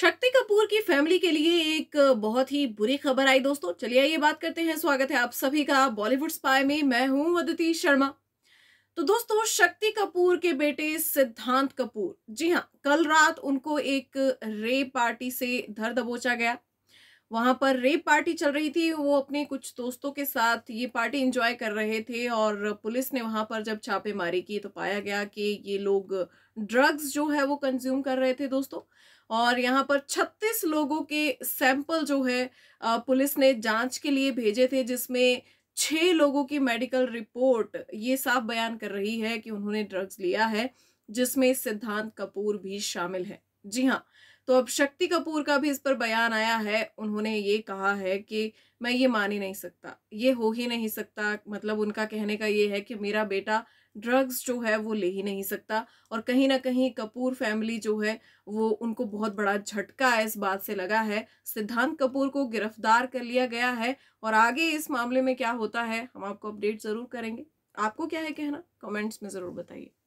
शक्ति कपूर की फैमिली के लिए एक बहुत ही बुरी खबर आई दोस्तों चलिए ये बात करते हैं स्वागत है आप सभी का बॉलीवुड स्पाई में मैं हूं अदिति शर्मा तो दोस्तों शक्ति कपूर के बेटे सिद्धांत कपूर जी हाँ कल रात उनको एक रे पार्टी से धर दबोचा गया वहाँ पर रेप पार्टी चल रही थी वो अपने कुछ दोस्तों के साथ ये पार्टी इंजॉय कर रहे थे और पुलिस ने वहाँ पर जब छापेमारी की तो पाया गया कि ये लोग ड्रग्स जो है वो कंज्यूम कर रहे थे दोस्तों और यहाँ पर 36 लोगों के सैंपल जो है पुलिस ने जांच के लिए भेजे थे जिसमें छः लोगों की मेडिकल रिपोर्ट ये साफ बयान कर रही है कि उन्होंने ड्रग्स लिया है जिसमें सिद्धांत कपूर भी शामिल है जी हाँ तो अब शक्ति कपूर का भी इस पर बयान आया है उन्होंने ये कहा है कि मैं ये मान ही नहीं सकता ये हो ही नहीं सकता मतलब उनका कहने का ये है कि मेरा बेटा ड्रग्स जो है वो ले ही नहीं सकता और कहीं ना कहीं कपूर फैमिली जो है वो उनको बहुत बड़ा झटका इस बात से लगा है सिद्धांत कपूर को गिरफ्तार कर लिया गया है और आगे इस मामले में क्या होता है हम आपको अपडेट ज़रूर करेंगे आपको क्या है कहना कमेंट्स में ज़रूर बताइए